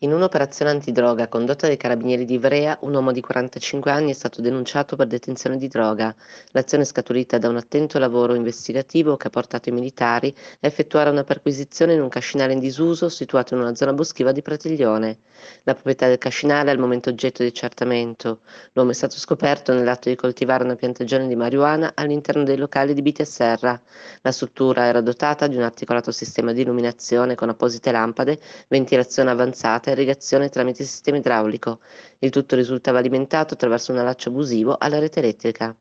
In un'operazione antidroga condotta dai carabinieri di Ivrea, un uomo di 45 anni è stato denunciato per detenzione di droga. L'azione è scaturita da un attento lavoro investigativo che ha portato i militari a effettuare una perquisizione in un cascinale in disuso situato in una zona boschiva di Pratiglione. La proprietà del cascinale è al momento oggetto di accertamento. L'uomo è stato scoperto nell'atto di coltivare una piantagione di marijuana all'interno dei locali di Bitia Serra. La struttura era dotata di un articolato sistema di illuminazione con apposite lampade, ventilazione avanzata irrigata irrigazione tramite sistema idraulico. Il tutto risultava alimentato attraverso un allaccio abusivo alla rete elettrica.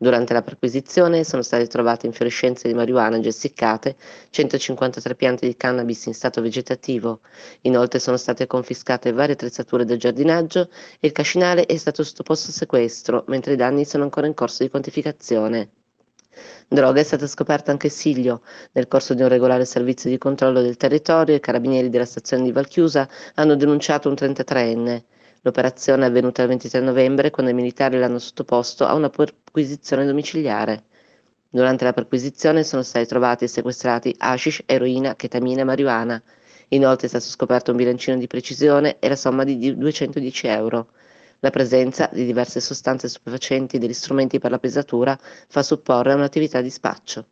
Durante la perquisizione sono state trovate infiorescenze di marijuana gessiccate, 153 piante di cannabis in stato vegetativo. Inoltre sono state confiscate varie attrezzature del giardinaggio e il cascinale è stato sottoposto a sequestro, mentre i danni sono ancora in corso di quantificazione. Droga è stata scoperta anche a Siglio. Nel corso di un regolare servizio di controllo del territorio, i carabinieri della stazione di Valchiusa hanno denunciato un 33enne. L'operazione è avvenuta il 23 novembre quando i militari l'hanno sottoposto a una perquisizione domiciliare. Durante la perquisizione sono stati trovati e sequestrati hashish, eroina, ketamina e marijuana. Inoltre è stato scoperto un bilancino di precisione e la somma di 210 euro. La presenza di diverse sostanze stupefacenti e degli strumenti per la pesatura fa supporre un'attività di spaccio.